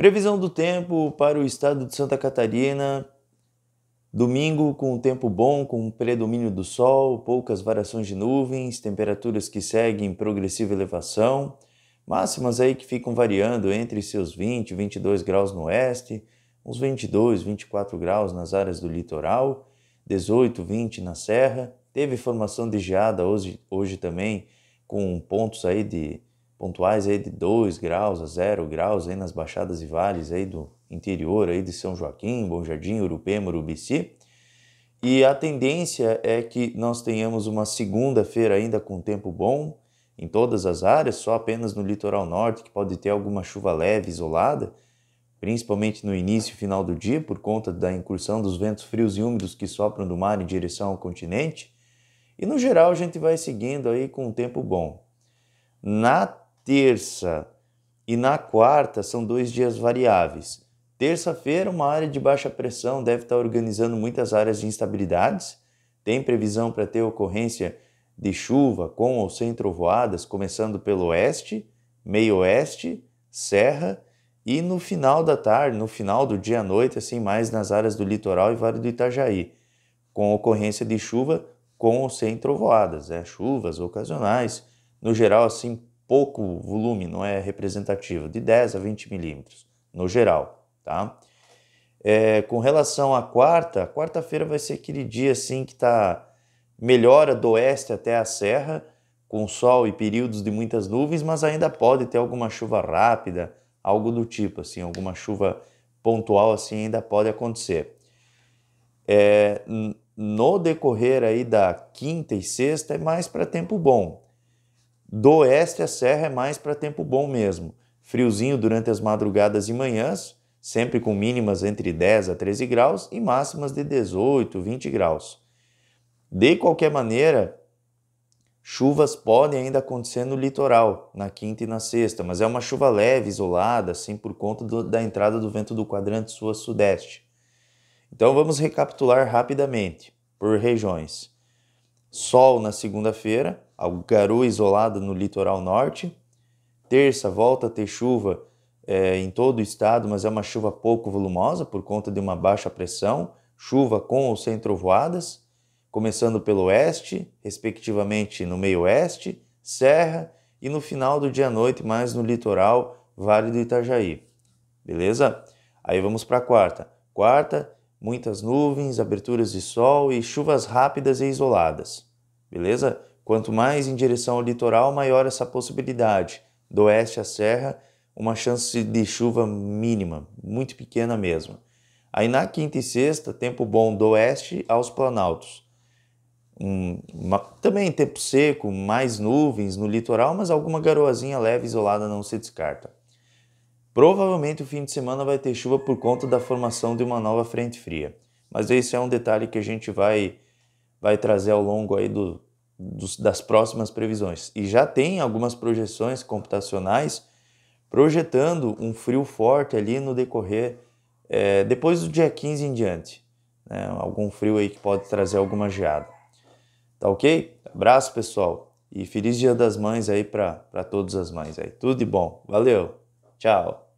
Previsão do tempo para o estado de Santa Catarina. Domingo com um tempo bom, com predomínio do sol, poucas variações de nuvens, temperaturas que seguem progressiva elevação, máximas aí que ficam variando entre seus 20 e 22 graus no oeste, uns 22, 24 graus nas áreas do litoral, 18, 20 na serra. Teve formação de geada hoje, hoje também com pontos aí de pontuais aí de 2 graus a 0 graus aí nas baixadas e vales aí do interior aí de São Joaquim, Bom Jardim, Urupema, Urubici. E a tendência é que nós tenhamos uma segunda-feira ainda com tempo bom em todas as áreas, só apenas no litoral norte que pode ter alguma chuva leve isolada, principalmente no início e final do dia por conta da incursão dos ventos frios e úmidos que sopram do mar em direção ao continente. E no geral a gente vai seguindo aí com um tempo bom. Na terça e na quarta são dois dias variáveis. Terça-feira, uma área de baixa pressão deve estar organizando muitas áreas de instabilidades. Tem previsão para ter ocorrência de chuva com ou sem trovoadas, começando pelo oeste, meio-oeste, serra e no final da tarde, no final do dia à noite, assim mais nas áreas do litoral e Vale do Itajaí, com ocorrência de chuva com ou sem trovoadas, né? chuvas ocasionais, no geral assim pouco volume, não é representativo, de 10 a 20 milímetros, no geral, tá? É, com relação à quarta, quarta-feira vai ser aquele dia assim que tá melhora do oeste até a serra, com sol e períodos de muitas nuvens, mas ainda pode ter alguma chuva rápida, algo do tipo, assim, alguma chuva pontual assim ainda pode acontecer. É, no decorrer aí da quinta e sexta é mais para tempo bom. Do oeste, a serra é mais para tempo bom mesmo. Friozinho durante as madrugadas e manhãs, sempre com mínimas entre 10 a 13 graus e máximas de 18, 20 graus. De qualquer maneira, chuvas podem ainda acontecer no litoral, na quinta e na sexta, mas é uma chuva leve, isolada, assim por conta do, da entrada do vento do quadrante sul-sudeste. Então vamos recapitular rapidamente por regiões. Sol na segunda-feira, ao garoa é isolada no litoral norte. Terça, volta a ter chuva é, em todo o estado, mas é uma chuva pouco volumosa por conta de uma baixa pressão, chuva com ou sem trovoadas, começando pelo oeste, respectivamente no meio-oeste, serra e no final do dia à noite, mais no litoral, Vale do Itajaí. Beleza? Aí vamos para quarta. Quarta, muitas nuvens, aberturas de sol e chuvas rápidas e isoladas. Beleza? Quanto mais em direção ao litoral, maior essa possibilidade. Do oeste à serra, uma chance de chuva mínima, muito pequena mesmo. Aí na quinta e sexta, tempo bom do oeste aos planaltos. Um, uma, também tempo seco, mais nuvens no litoral, mas alguma garoazinha leve isolada não se descarta. Provavelmente o fim de semana vai ter chuva por conta da formação de uma nova frente fria. Mas esse é um detalhe que a gente vai, vai trazer ao longo aí do, dos, das próximas previsões. E já tem algumas projeções computacionais projetando um frio forte ali no decorrer, é, depois do dia 15 em diante. Né? Algum frio aí que pode trazer alguma geada. Tá ok? Abraço, pessoal. E feliz Dia das Mães aí para todas as mães aí. Tudo de bom. Valeu! Ciao!